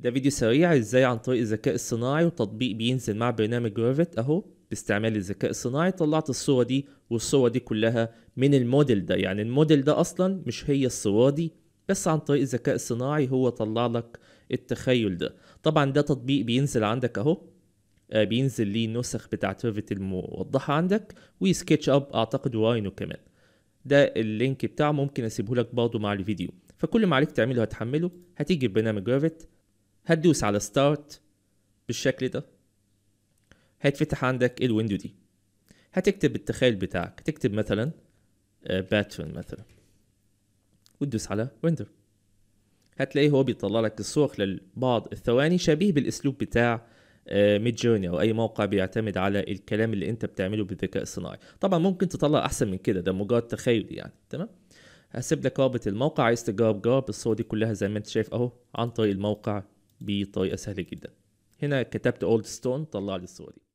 ده فيديو سريع ازاي عن طريق الذكاء الصناعي وتطبيق بينزل مع برنامج ريفت اهو باستعمال الذكاء الصناعي طلعت الصورة دي والصورة دي كلها من الموديل ده يعني الموديل ده أصلا مش هي الصورة دي بس عن طريق الذكاء الصناعي هو طلع لك التخيل ده طبعا ده تطبيق بينزل عندك اهو آه، بينزل ليه النسخ بتاعت ريفت الموضحة عندك وسكتش اب اعتقد وراينو كمان ده اللينك بتاعه ممكن اسيبه لك برضه مع الفيديو فكل ما عليك تعمله هتحمله هتيجي برنامج ريفت هتدوس على ستارت بالشكل ده هيتفتح عندك الويندو دي هتكتب التخيل بتاعك تكتب مثلا باترن آه، مثلا وتدوس على ريندر هتلاقيه هو بيطلع لك الصور خلال بعض الثواني شبيه بالاسلوب بتاع ميد آه، جورني او اي موقع بيعتمد على الكلام اللي انت بتعمله بالذكاء الصناعي طبعا ممكن تطلع احسن من كده ده مجرد تخيل يعني تمام هسيب لك رابط الموقع عايز تجرب جرب الصور دي كلها زي ما انت شايف اهو عن طريق الموقع بطريقه سهله جدا هنا كتبت اولد ستون طلع لي الصوره دي